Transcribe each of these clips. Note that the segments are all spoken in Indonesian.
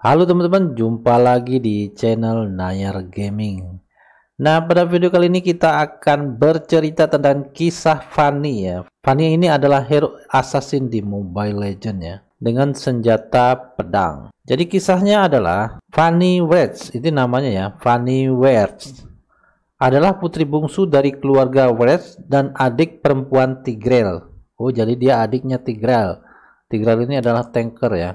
Halo teman-teman, jumpa lagi di channel Nayar Gaming. Nah, pada video kali ini kita akan bercerita tentang kisah Fanny ya. Fanny ini adalah hero assassin di Mobile Legends ya, dengan senjata pedang. Jadi kisahnya adalah Fanny Wertz, itu namanya ya, Fanny Wertz. Adalah putri bungsu dari keluarga Wertz dan adik perempuan Tigrel. Oh, jadi dia adiknya Tigrel. Tigrel ini adalah tanker ya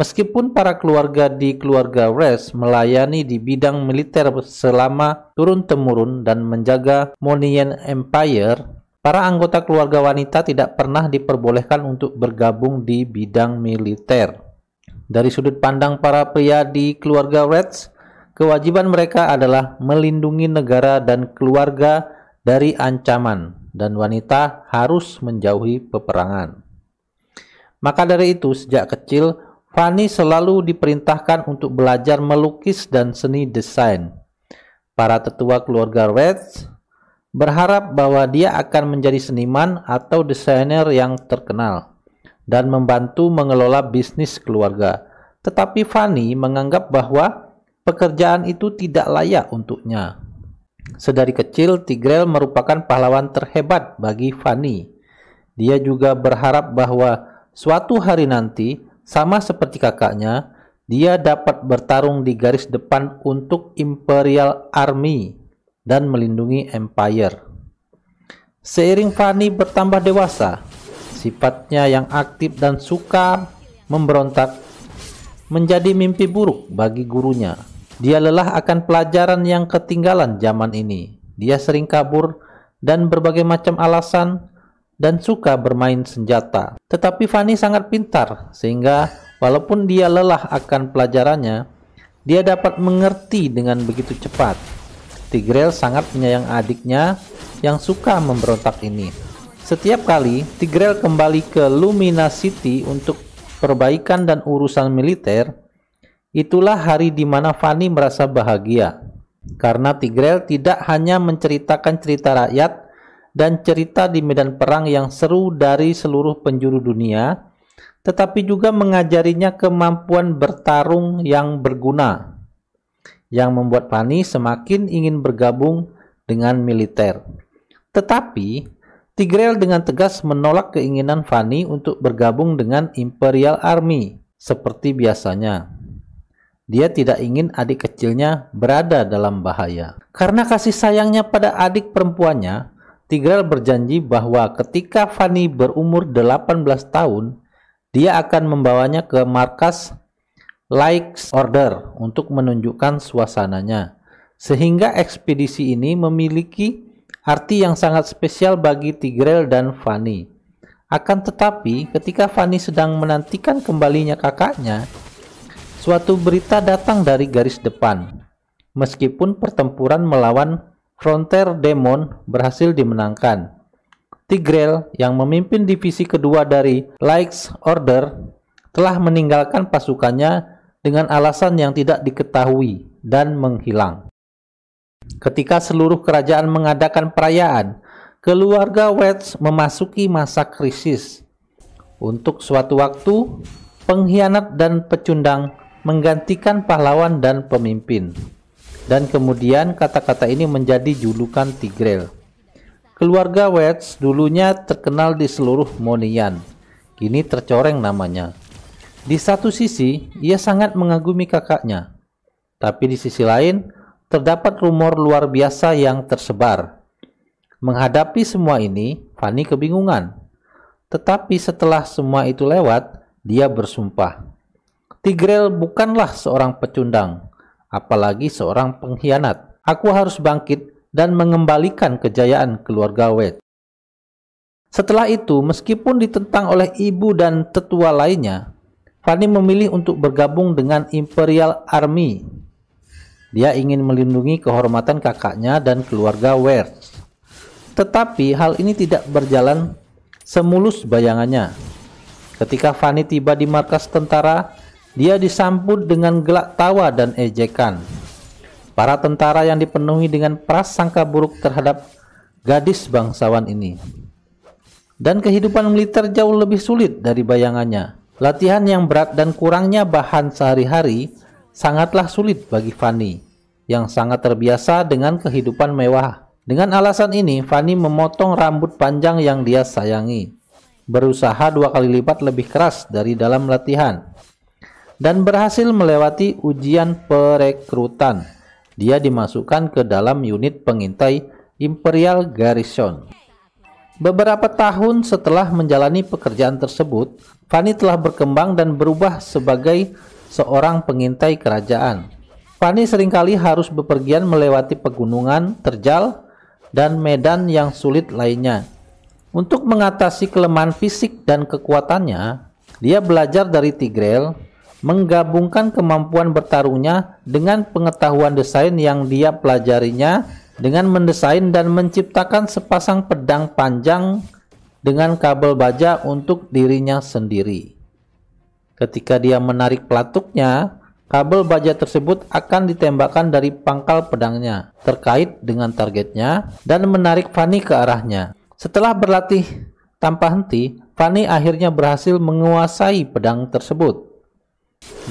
Meskipun para keluarga di keluarga West melayani di bidang militer selama turun-temurun dan menjaga Monian Empire, para anggota keluarga wanita tidak pernah diperbolehkan untuk bergabung di bidang militer. Dari sudut pandang para pria di keluarga Reds, kewajiban mereka adalah melindungi negara dan keluarga dari ancaman, dan wanita harus menjauhi peperangan. Maka dari itu, sejak kecil, Fanny selalu diperintahkan untuk belajar melukis dan seni desain. Para tetua keluarga Reds berharap bahwa dia akan menjadi seniman atau desainer yang terkenal dan membantu mengelola bisnis keluarga. Tetapi Fanny menganggap bahwa pekerjaan itu tidak layak untuknya. Sedari kecil, Tigrel merupakan pahlawan terhebat bagi Fanny. Dia juga berharap bahwa suatu hari nanti sama seperti kakaknya, dia dapat bertarung di garis depan untuk Imperial Army dan melindungi Empire. Seiring Fanny bertambah dewasa, sifatnya yang aktif dan suka memberontak menjadi mimpi buruk bagi gurunya. Dia lelah akan pelajaran yang ketinggalan zaman ini. Dia sering kabur dan berbagai macam alasan dan suka bermain senjata. Tetapi Fanny sangat pintar, sehingga walaupun dia lelah akan pelajarannya, dia dapat mengerti dengan begitu cepat. Tigrel sangat menyayang adiknya yang suka memberontak ini. Setiap kali, Tigrel kembali ke Lumina City untuk perbaikan dan urusan militer, itulah hari di mana Fanny merasa bahagia. Karena Tigrel tidak hanya menceritakan cerita rakyat, dan cerita di medan perang yang seru dari seluruh penjuru dunia, tetapi juga mengajarinya kemampuan bertarung yang berguna, yang membuat Fani semakin ingin bergabung dengan militer. Tetapi, Tigreal dengan tegas menolak keinginan Fani untuk bergabung dengan Imperial Army, seperti biasanya. Dia tidak ingin adik kecilnya berada dalam bahaya. Karena kasih sayangnya pada adik perempuannya, Tigral berjanji bahwa ketika Fanny berumur 18 tahun, dia akan membawanya ke markas Likes Order untuk menunjukkan suasananya. Sehingga ekspedisi ini memiliki arti yang sangat spesial bagi Tigrel dan Fanny. Akan tetapi, ketika Fanny sedang menantikan kembalinya kakaknya, suatu berita datang dari garis depan. Meskipun pertempuran melawan Frontier Demon berhasil dimenangkan. Tigrel yang memimpin divisi kedua dari Likes Order telah meninggalkan pasukannya dengan alasan yang tidak diketahui dan menghilang. Ketika seluruh kerajaan mengadakan perayaan, keluarga Wedge memasuki masa krisis. Untuk suatu waktu, pengkhianat dan pecundang menggantikan pahlawan dan pemimpin dan kemudian kata-kata ini menjadi julukan Tigrel. Keluarga Wets dulunya terkenal di seluruh Monian, kini tercoreng namanya. Di satu sisi, ia sangat mengagumi kakaknya, tapi di sisi lain, terdapat rumor luar biasa yang tersebar. Menghadapi semua ini, Fanny kebingungan. Tetapi setelah semua itu lewat, dia bersumpah. Tigrel bukanlah seorang pecundang, apalagi seorang pengkhianat. Aku harus bangkit dan mengembalikan kejayaan keluarga Wade. Setelah itu, meskipun ditentang oleh ibu dan tetua lainnya, Fanny memilih untuk bergabung dengan Imperial Army. Dia ingin melindungi kehormatan kakaknya dan keluarga Wade. Tetapi hal ini tidak berjalan semulus bayangannya. Ketika Fanny tiba di markas tentara, dia disambut dengan gelak tawa dan ejekan. Para tentara yang dipenuhi dengan prasangka buruk terhadap gadis bangsawan ini. Dan kehidupan militer jauh lebih sulit dari bayangannya. Latihan yang berat dan kurangnya bahan sehari-hari sangatlah sulit bagi Fanny yang sangat terbiasa dengan kehidupan mewah. Dengan alasan ini, Fanny memotong rambut panjang yang dia sayangi, berusaha dua kali lipat lebih keras dari dalam latihan dan berhasil melewati ujian perekrutan. Dia dimasukkan ke dalam unit pengintai Imperial Garrison. Beberapa tahun setelah menjalani pekerjaan tersebut, Fanny telah berkembang dan berubah sebagai seorang pengintai kerajaan. Fanny seringkali harus bepergian melewati pegunungan, terjal, dan medan yang sulit lainnya. Untuk mengatasi kelemahan fisik dan kekuatannya, dia belajar dari Tigrel menggabungkan kemampuan bertarungnya dengan pengetahuan desain yang dia pelajarinya dengan mendesain dan menciptakan sepasang pedang panjang dengan kabel baja untuk dirinya sendiri. Ketika dia menarik pelatuknya, kabel baja tersebut akan ditembakkan dari pangkal pedangnya terkait dengan targetnya dan menarik Fanny ke arahnya. Setelah berlatih tanpa henti, Fanny akhirnya berhasil menguasai pedang tersebut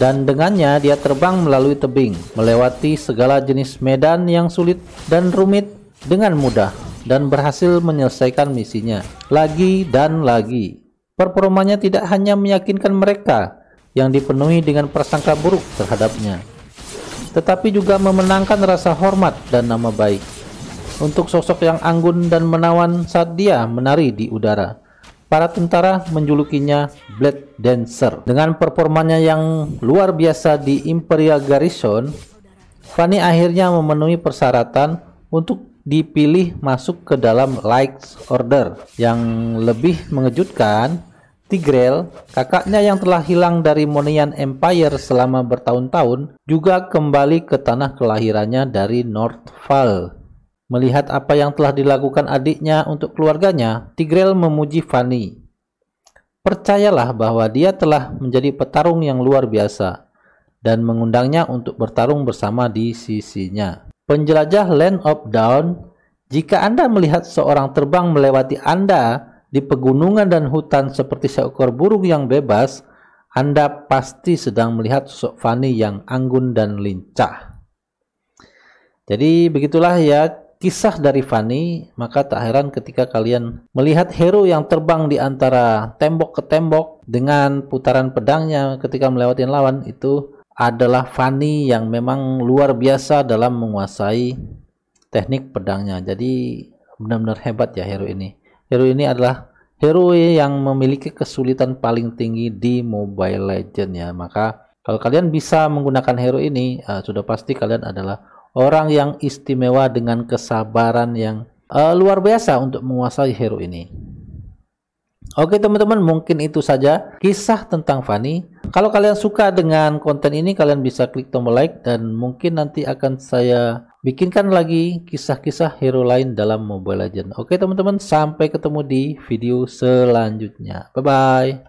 dan dengannya dia terbang melalui tebing, melewati segala jenis medan yang sulit dan rumit dengan mudah dan berhasil menyelesaikan misinya lagi dan lagi. Performanya tidak hanya meyakinkan mereka yang dipenuhi dengan prasangka buruk terhadapnya, tetapi juga memenangkan rasa hormat dan nama baik untuk sosok yang anggun dan menawan saat dia menari di udara. Para tentara menjulukinya Blade Dancer. Dengan performanya yang luar biasa di Imperial Garrison, Fanny akhirnya memenuhi persyaratan untuk dipilih masuk ke dalam Likes Order. Yang lebih mengejutkan, Tigrel, kakaknya yang telah hilang dari Monian Empire selama bertahun-tahun, juga kembali ke tanah kelahirannya dari Northfall Melihat apa yang telah dilakukan adiknya untuk keluarganya, Tigrel memuji Fanny. Percayalah bahwa dia telah menjadi petarung yang luar biasa dan mengundangnya untuk bertarung bersama di sisinya. Penjelajah Land of Dawn, jika Anda melihat seorang terbang melewati Anda di pegunungan dan hutan seperti seekor burung yang bebas, Anda pasti sedang melihat sosok Fanny yang anggun dan lincah. Jadi begitulah ya kisah dari Fani, maka tak heran ketika kalian melihat Hero yang terbang di antara tembok ke tembok dengan putaran pedangnya ketika melewati lawan itu adalah Fani yang memang luar biasa dalam menguasai teknik pedangnya. Jadi benar-benar hebat ya Hero ini. Hero ini adalah hero yang memiliki kesulitan paling tinggi di Mobile Legend ya. Maka kalau kalian bisa menggunakan hero ini, uh, sudah pasti kalian adalah orang yang istimewa dengan kesabaran yang uh, luar biasa untuk menguasai hero ini. Oke teman-teman mungkin itu saja kisah tentang Fanny. Kalau kalian suka dengan konten ini kalian bisa klik tombol like dan mungkin nanti akan saya bikinkan lagi kisah-kisah hero lain dalam Mobile Legends. Oke teman-teman sampai ketemu di video selanjutnya. Bye-bye.